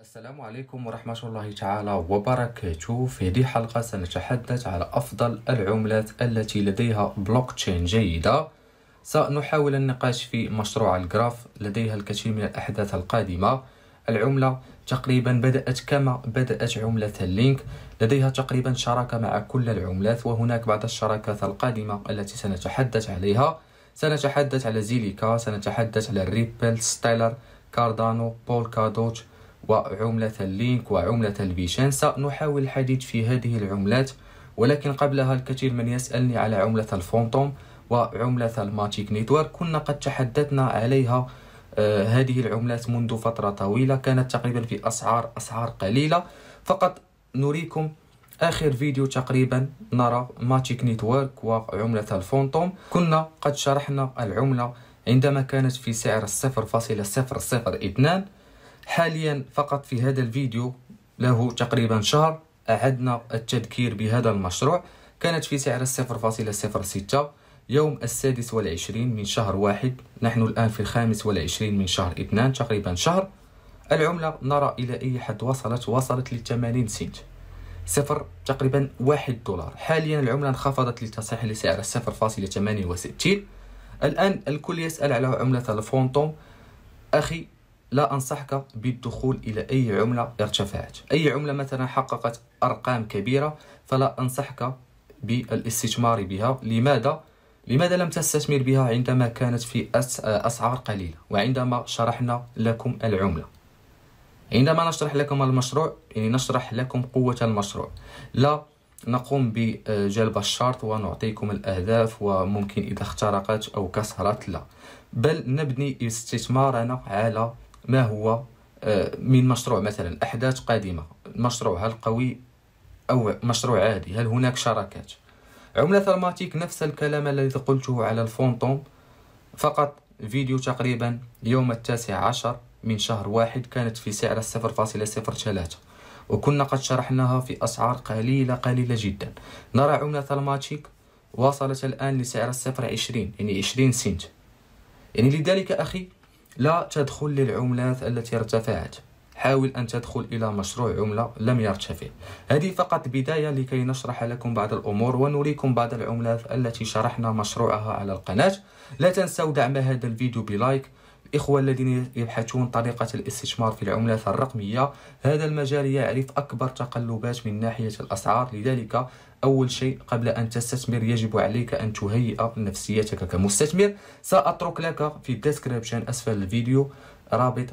السلام عليكم ورحمة الله تعالى وبركاته في هذه الحلقة سنتحدث على أفضل العملات التي لديها بلوك تشين جيدة سنحاول النقاش في مشروع الجراف لديها الكثير من الأحداث القادمة العملة تقريبا بدأت كما بدأت عملة اللينك لديها تقريبا شراكة مع كل العملات وهناك بعض الشراكات القادمة التي سنتحدث عليها سنتحدث على زيليكا سنتحدث على ريبل ستيلر كاردانو كادوتش وعملة اللينك وعملة الفيشنسا نحاول الحديث في هذه العملات ولكن قبلها الكثير من يسألني على عملة الفونتوم وعملة الماتيك نيتورك كنا قد تحدثنا عليها آه، هذه العملات منذ فترة طويلة كانت تقريبا في أسعار أسعار قليلة فقط نريكم آخر فيديو تقريبا نرى ماتيك نيتورك وعملة الفونتوم كنا قد شرحنا العملة عندما كانت في سعر 0.002 حاليا فقط في هذا الفيديو له تقريبا شهر أعدنا التذكير بهذا المشروع كانت في سعر 0.06 فاصلة صفر ستة يوم السادس والعشرين من شهر واحد نحن الآن في الخامس والعشرين من شهر اثنان تقريبا شهر العملة نرى إلى أي حد وصلت وصلت لثمانين سنت صفر تقريبا واحد دولار حاليا العملة انخفضت لتصحيح لسعر الصفر فاصلة ثمانية وستين الآن الكل يسأل على عملة الفونتوم أخي لا أنصحك بالدخول إلى أي عملة ارتفعت أي عملة مثلا حققت أرقام كبيرة فلا أنصحك بالاستثمار بها لماذا؟ لماذا لم تستثمر بها عندما كانت في أسعار قليلة وعندما شرحنا لكم العملة عندما نشرح لكم المشروع يعني نشرح لكم قوة المشروع لا نقوم بجلب الشرط ونعطيكم الأهداف وممكن إذا اخترقت أو كسرت لا بل نبني استثمارنا على ما هو آه، من مشروع مثلا أحداث قادمة مشروع هل قوي أو مشروع عادي هل هناك شراكات عملة الماتيك نفس الكلام الذي قلته على الفونتوم فقط فيديو تقريبا يوم التاسع عشر من شهر واحد كانت في سعر 0.03 وكنا قد شرحناها في أسعار قليلة قليلة جدا نرى عملة الماتيك وصلت الآن لسعر الصفر عشرين يعني عشرين سنت يعني لذلك أخي لا تدخل للعملات التي ارتفعت حاول أن تدخل إلى مشروع عملة لم يرتفع هذه فقط بداية لكي نشرح لكم بعض الأمور ونريكم بعض العملات التي شرحنا مشروعها على القناة لا تنسوا دعم هذا الفيديو بلايك الإخوة الذين يبحثون طريقة الاستثمار في العملات الرقمية هذا المجال يعرف أكبر تقلبات من ناحية الأسعار لذلك أول شيء قبل أن تستثمر يجب عليك أن تهيئ نفسيتك كمستثمر سأترك لك في الديسكريبشن أسفل الفيديو رابط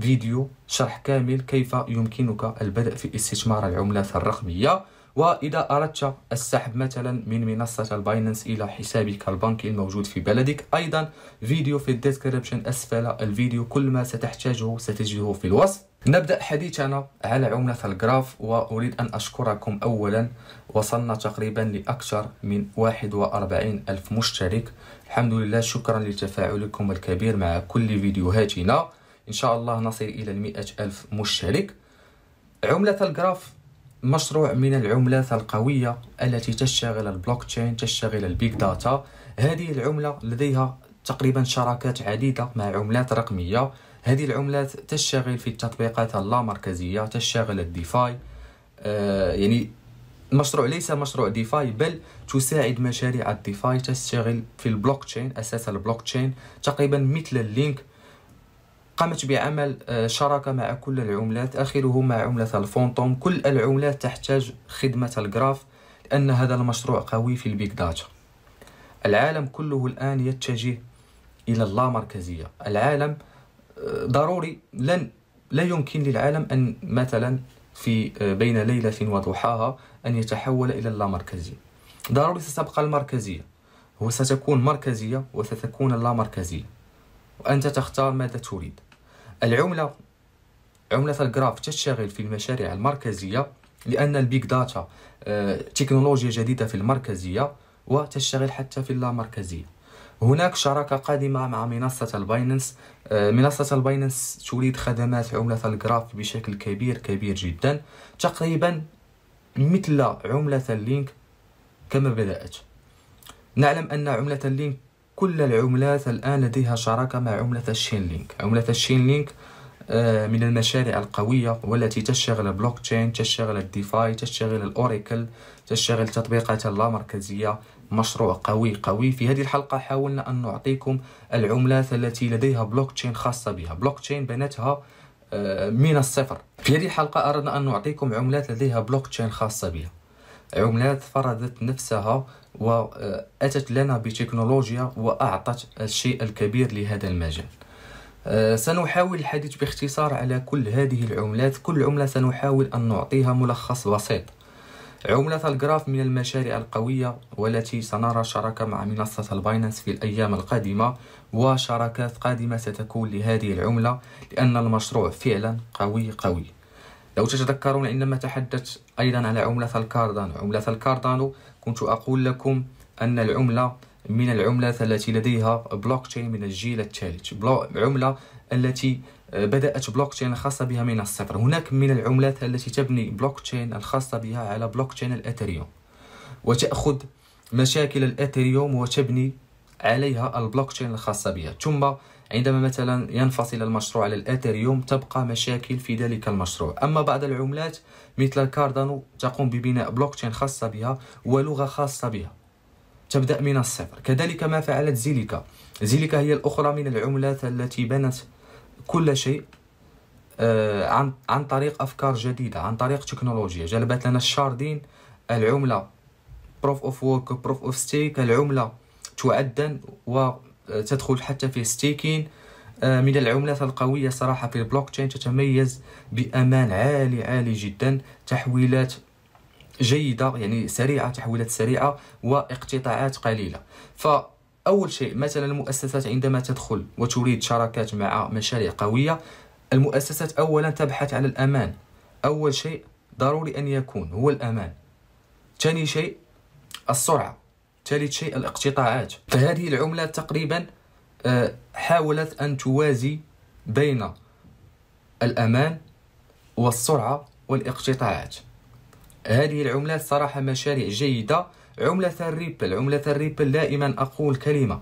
فيديو شرح كامل كيف يمكنك البدء في استثمار العملات الرقمية وإذا أردت السحب مثلا من منصة البايننس إلى حسابك البنكي الموجود في بلدك أيضا فيديو في الديسكريبشن أسفل الفيديو كل ما ستحتاجه ستجده في الوصف نبدأ حديثنا على عملة الجراف وأريد أن أشكركم أولا وصلنا تقريبا لأكثر من 41 ألف مشترك الحمد لله شكرا لتفاعلكم الكبير مع كل فيديوهاتنا إن شاء الله نصل إلى المئة ألف مشترك عملة الجراف مشروع من العملات القوية التي تشتغل البلوك تشين تشتغل البيك داتا هذه العملة لديها تقريبا شراكات عديدة مع عملات رقمية هذه العملات تشتغل في التطبيقات اللامركزية تشتغل الديفاي آه، يعني المشروع ليس مشروع ديفاي بل تساعد مشاريع الديفاي تشتغل في البلوك تشين أساس البلوك تشين تقريبا مثل اللينك قامت بعمل آه، شراكة مع كل العملات آخره مع عملة الفونتوم كل العملات تحتاج خدمة الجراف لأن هذا المشروع قوي في البيك داتا العالم كله الآن يتجه إلى اللامركزية العالم ضروري لن لا يمكن للعالم أن مثلا في آه، بين ليلة وضحاها أن يتحول إلى اللامركزية ضروري ستبقى المركزية وستكون مركزية وستكون اللامركزية وأنت تختار ماذا تريد العملة عملة الجراف تشتغل في المشاريع المركزية لأن البيج داتا آه، تكنولوجيا جديدة في المركزية وتشتغل حتى في اللامركزية هناك شراكة قادمة مع منصة الباينانس آه، منصة الباينانس تريد خدمات عملة الجراف بشكل كبير كبير جدا تقريبا مثل عملة اللينك كما بدأت نعلم أن عملة اللينك كل العملات الآن لديها شراكة مع عملة الشين لينك عملة الشين لينك آه، من المشاريع القوية والتي تشتغل البلوك تشين تشتغل الديفاي تشتغل الأوريكل تشتغل تطبيقات اللامركزية مشروع قوي قوي في هذه الحلقة حاولنا أن نعطيكم العملات التي لديها بلوك تشين خاصة بها بلوك تشين بنتها من الصفر في هذه الحلقة أردنا أن نعطيكم عملات لديها بلوك تشين خاصة بها عملات فرضت نفسها وأتت آه، لنا بتكنولوجيا وأعطت الشيء الكبير لهذا المجال آه، سنحاول الحديث باختصار على كل هذه العملات كل عملة سنحاول أن نعطيها ملخص بسيط عملة الجراف من المشاريع القوية والتي سنرى شراكة مع منصة الباينانس في الأيام القادمة وشراكات قادمة ستكون لهذه العملة لأن المشروع فعلا قوي قوي لو تتذكرون عندما تحدثت أيضا على عملة الكاردانو عملة الكاردانو كنت أقول لكم أن العملة من العملات التي لديها بلوك تشين من الجيل الثالث عملة التي آه، بدأت بلوك تشين الخاصة بها من الصفر هناك من العملات التي تبني بلوك تشين الخاصة بها على بلوك تشين الأثريوم وتأخذ مشاكل الأثريوم وتبني عليها البلوك تشين الخاصة بها ثم عندما مثلا ينفصل المشروع على الأثريوم تبقى مشاكل في ذلك المشروع أما بعض العملات مثل الكاردانو تقوم ببناء بلوك تشين خاصة بها ولغة خاصة بها تبدأ من الصفر كذلك ما فعلت زيليكا زيليكا هي الأخرى من العملات التي بنت كل شيء آه، عن عن طريق أفكار جديدة عن طريق تكنولوجيا جلبت لنا الشاردين العملة بروف اوف وورك بروف اوف ستيك العملة تعدن وتدخل آه، حتى في ستيكين آه، من العملات القوية صراحة في البلوك تشين تتميز بأمان عالي عالي جدا تحويلات جيده يعني سريعه تحولات سريعه واقتطاعات قليله ف أول شيء مثلا المؤسسات عندما تدخل وتريد شراكات مع مشاريع قوية المؤسسات أولا تبحث على الأمان أول شيء ضروري أن يكون هو الأمان ثاني شيء السرعة ثالث شيء الاقتطاعات فهذه العملة تقريبا آه، حاولت أن توازي بين الأمان والسرعة والاقتطاعات هذه العملات صراحة مشاريع جيدة عملة الريبل عملة الريبل دائما أقول كلمة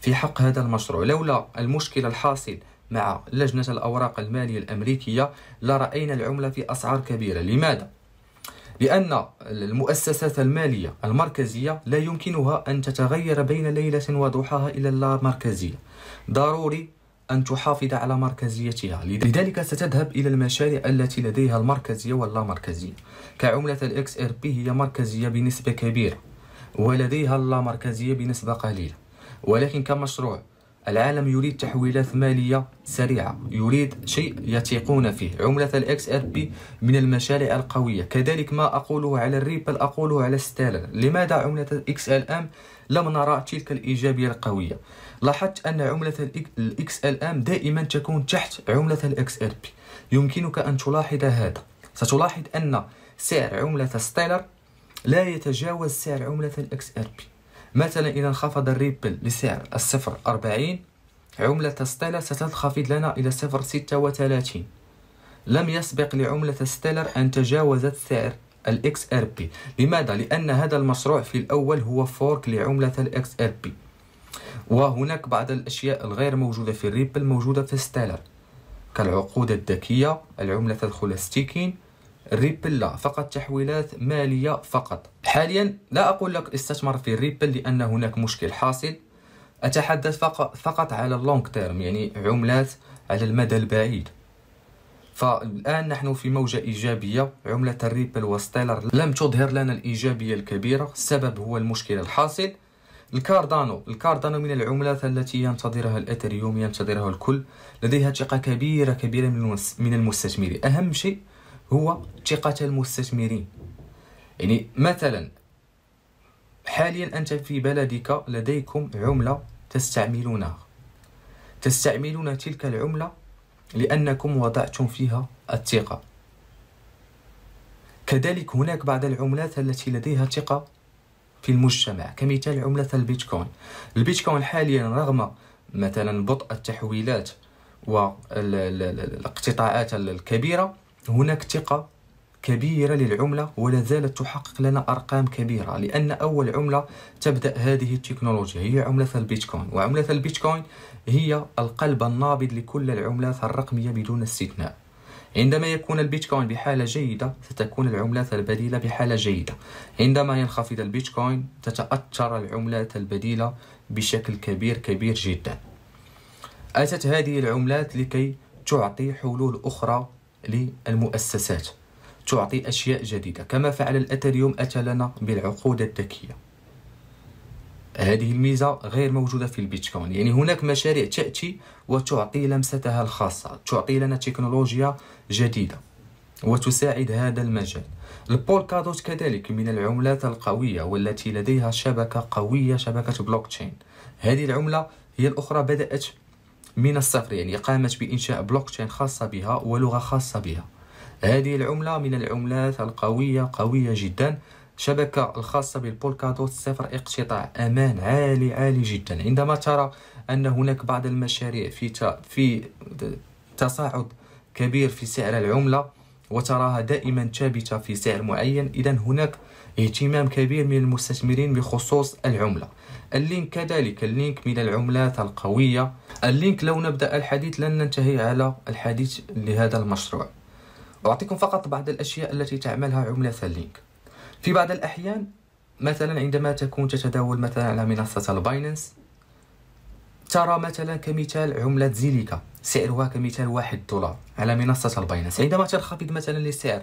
في حق هذا المشروع لولا المشكل الحاصل مع لجنة الأوراق المالية الأمريكية لرأينا العملة في أسعار كبيرة لماذا؟ لأن المؤسسات المالية المركزية لا يمكنها أن تتغير بين ليلة وضحاها إلى اللامركزية ضروري أن تحافظ على مركزيتها لذلك ستذهب إلى المشاريع التي لديها المركزية واللا مركزية كعملة الإكس إر بي هي مركزية بنسبة كبيرة ولديها اللا مركزية بنسبة قليلة ولكن كمشروع العالم يريد تحويلات مالية سريعة يريد شيء يثقون فيه عملة الاكس ار بي من المشاريع القوية كذلك ما أقوله على الريبل أقوله على ستالر لماذا عملة الإكس ال ام لم نرى تلك الإيجابية القوية لاحظت أن عملة الإكس ال أم دائما تكون تحت عملة الإكس ال بي يمكنك أن تلاحظ هذا ستلاحظ أن سعر عملة ستيلر لا يتجاوز سعر عملة الإكس ال بي مثلا إذا انخفض الريبل لسعر الصفر أربعين عملة ستيلر ستنخفض لنا إلى صفر ستة وثلاثين لم يسبق لعملة ستيلر أن تجاوزت سعر الاكس ار بي لماذا لان هذا المشروع في الاول هو فورك لعمله الاكس ار بي وهناك بعض الأشياء الغير موجودة في الريبل موجودة في ستالر كالعقود الذكية العملة ستيكين الريبل لا فقط تحويلات مالية فقط حاليا لا أقول لك استثمر في الريبل لأن هناك مشكل حاصل أتحدث فقط على اللونج تيرم يعني عملات على المدى البعيد فالآن نحن في موجة إيجابية عملة الريبل وستيلر لم تظهر لنا الإيجابية الكبيرة السبب هو المشكل الحاصل الكاردانو الكاردانو من العملات التي ينتظرها الاثريوم ينتظرها الكل لديها ثقه كبيره كبيره من المستثمرين اهم شيء هو ثقه المستثمرين يعني مثلا حاليا انت في بلدك لديكم عمله تستعملونها تستعملون تلك العمله لانكم وضعتم فيها الثقه كذلك هناك بعض العملات التي لديها ثقه في المجتمع كمثال عملة البيتكوين البيتكوين حاليا رغم مثلا بطء التحويلات والاقتطاعات الكبيرة هناك ثقة كبيرة للعملة ولا زالت تحقق لنا أرقام كبيرة لأن أول عملة تبدأ هذه التكنولوجيا هي عملة البيتكوين وعملة البيتكوين هي القلب النابض لكل العملات الرقمية بدون استثناء عندما يكون البيتكوين بحالة جيدة ستكون العملات البديلة بحالة جيدة عندما ينخفض البيتكوين تتأثر العملات البديلة بشكل كبير كبير جدا أتت هذه العملات لكي تعطي حلول أخرى للمؤسسات تعطي أشياء جديدة كما فعل الأثريوم أتى لنا بالعقود الذكية هذه الميزة غير موجودة في البيتكوين يعني هناك مشاريع تأتي وتعطي لمستها الخاصة تعطي لنا تكنولوجيا جديدة وتساعد هذا المجال البولكادوت كذلك من العملات القوية والتي لديها شبكة قوية شبكة بلوكتشين هذه العملة هي الأخرى بدأت من الصفر يعني قامت بإنشاء بلوكتشين خاصة بها ولغة خاصة بها هذه العملة من العملات القوية قوية جدا الشبكة الخاصة بالبولكادوت صفر اقتطاع أمان عالي عالي جدا عندما ترى أن هناك بعض المشاريع في في تصاعد كبير في سعر العملة وتراها دائما ثابتة في سعر معين إذا هناك اهتمام كبير من المستثمرين بخصوص العملة اللينك كذلك اللينك من العملات القوية اللينك لو نبدأ الحديث لن ننتهي على الحديث لهذا المشروع أعطيكم فقط بعض الأشياء التي تعملها عملة اللينك في بعض الأحيان مثلا عندما تكون تتداول مثلا على منصة الباينانس ترى مثلا كمثال عملة زيليكا سعرها كمثال واحد دولار على منصة الباينانس عندما تنخفض مثلا لسعر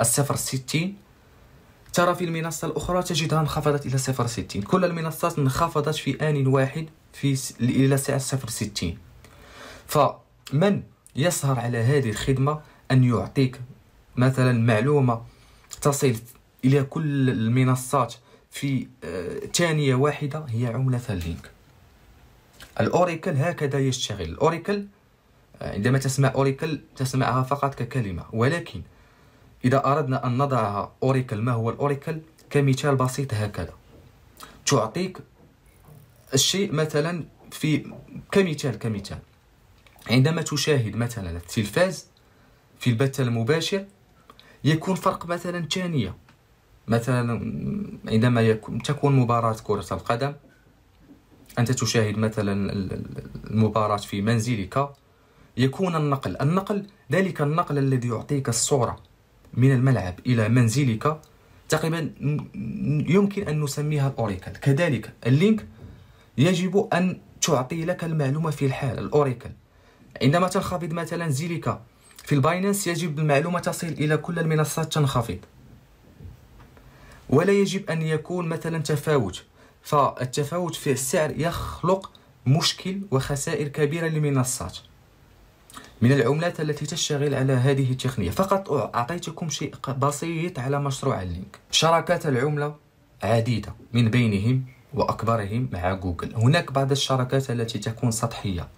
الصفر ستين ترى في المنصة الأخرى تجدها انخفضت إلى صفر ستين كل المنصات انخفضت في آن واحد في س... إلى سعر صفر ستين فمن يسهر على هذه الخدمة أن يعطيك مثلا معلومة تصل الى كل المنصات في آه، ثانيه واحده هي عمله اللينك الاوريكل هكذا يشتغل الاوريكل آه، عندما تسمع اوريكل تسمعها فقط ككلمه ولكن اذا اردنا ان نضع اوريكل ما هو الاوريكل كمثال بسيط هكذا تعطيك الشيء مثلا في كمثال كمثال عندما تشاهد مثلا التلفاز في البث المباشر يكون فرق مثلا ثانيه مثلا عندما تكون مباراة كرة القدم أنت تشاهد مثلا المباراة في منزلك يكون النقل النقل ذلك النقل الذي يعطيك الصورة من الملعب إلى منزلك تقريبا يمكن أن نسميها الأوريكل كذلك اللينك يجب أن تعطي لك المعلومة في الحال الأوريكل عندما تنخفض مثلا زيليكا في الباينانس يجب المعلومة تصل إلى كل المنصات تنخفض ولا يجب أن يكون مثلا تفاوت فالتفاوت في السعر يخلق مشكل وخسائر كبيرة للمنصات من العملات التي تشتغل على هذه التقنية فقط أعطيتكم شيء بسيط على مشروع اللينك شراكات العملة عديدة من بينهم وأكبرهم مع جوجل هناك بعض الشراكات التي تكون سطحية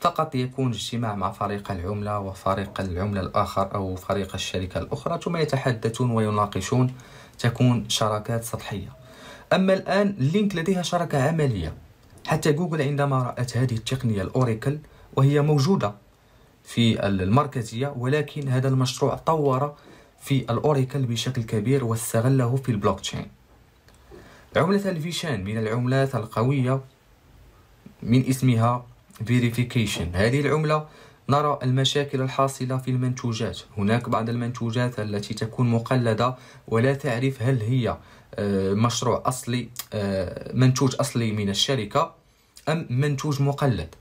فقط يكون اجتماع مع فريق العملة وفريق العملة الآخر أو فريق الشركة الأخرى ثم يتحدثون ويناقشون تكون شراكات سطحية أما الآن لينك لديها شراكة عملية حتى جوجل عندما رأت هذه التقنية الأوريكل وهي موجودة في المركزية ولكن هذا المشروع طور في الأوريكل بشكل كبير واستغله في البلوكتشين عملة الفيشان من العملات القوية من اسمها فيريفيكيشن هذه العملة نرى المشاكل الحاصلة في المنتوجات هناك بعض المنتوجات التي تكون مقلدة ولا تعرف هل هي آه، مشروع أصلي آه، منتوج أصلي من الشركة أم منتوج مقلد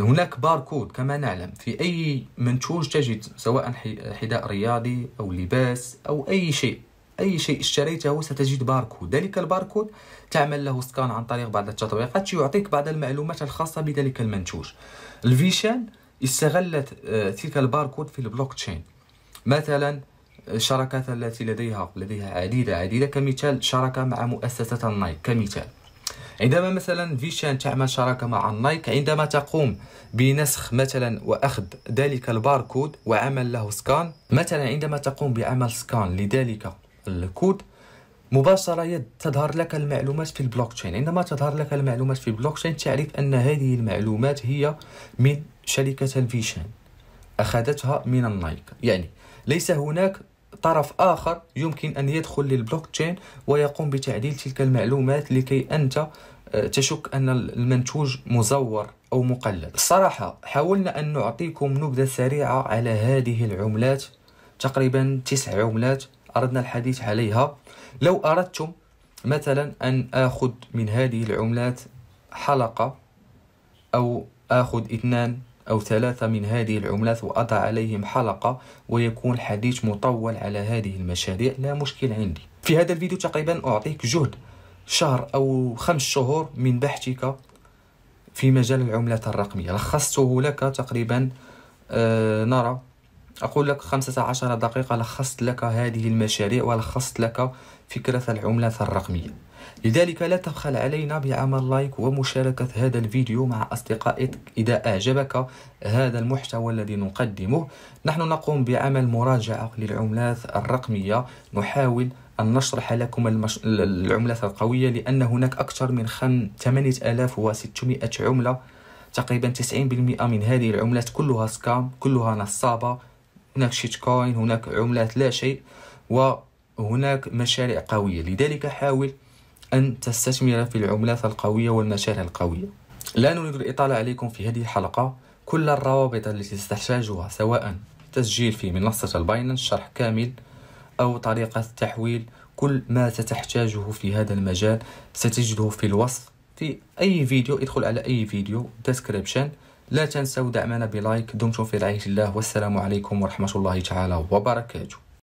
هناك باركود كما نعلم في أي منتوج تجد سواء حذاء رياضي أو لباس أو أي شيء أي شيء اشتريته ستجد باركود ذلك الباركود تعمل له سكان عن طريق بعض التطبيقات يعطيك بعض المعلومات الخاصة بذلك المنتوج الفيشان استغلت آه، تلك الباركود في البلوك تشين مثلا الشركات آه، التي لديها لديها عديدة عديدة كمثال شراكة مع مؤسسة النايك كمثال عندما مثلا فيشان تعمل شراكة مع النايك عندما تقوم بنسخ مثلا وأخذ ذلك الباركود وعمل له سكان مثلا عندما تقوم بعمل سكان لذلك الكود مباشرة تظهر لك المعلومات في البلوك تشين عندما تظهر لك المعلومات في البلوك تشين تعرف أن هذه المعلومات هي من شركة الفيشن أخذتها من النايك يعني ليس هناك طرف آخر يمكن أن يدخل للبلوك تشين ويقوم بتعديل تلك المعلومات لكي أنت آه، تشك أن المنتوج مزور أو مقلد الصراحة حاولنا أن نعطيكم نبذة سريعة على هذه العملات تقريبا تسع عملات أردنا الحديث عليها لو أردتم مثلا أن آخذ من هذه العملات حلقة أو آخذ اثنان أو ثلاثة من هذه العملات وأضع عليهم حلقة ويكون الحديث مطول على هذه المشاريع لا مشكل عندي في هذا الفيديو تقريبا أعطيك جهد شهر أو خمس شهور من بحثك في مجال العملات الرقمية لخصته لك تقريبا آه نرى أقول لك خمسة عشر دقيقة لخصت لك هذه المشاريع ولخصت لك فكرة العملة الرقمية لذلك لا تبخل علينا بعمل لايك ومشاركة هذا الفيديو مع أصدقائك إذا أعجبك هذا المحتوى الذي نقدمه نحن نقوم بعمل مراجعة للعملات الرقمية نحاول أن نشرح لكم المش... العملات القوية لأن هناك أكثر من 8600 عملة تقريبا 90% من هذه العملات كلها سكام كلها نصابة هناك شيتكوين هناك عملات لا شيء وهناك مشاريع قوية لذلك حاول أن تستثمر في العملات القوية والمشاريع القوية لا نريد الإطالة عليكم في هذه الحلقة كل الروابط التي تحتاجها سواء تسجيل في منصة الباينانس شرح كامل أو طريقة تحويل كل ما ستحتاجه في هذا المجال ستجده في الوصف في أي فيديو ادخل على أي فيديو ديسكريبشن لا تنسوا دعمنا بلايك دمتم في رعاية الله والسلام عليكم ورحمة الله تعالى وبركاته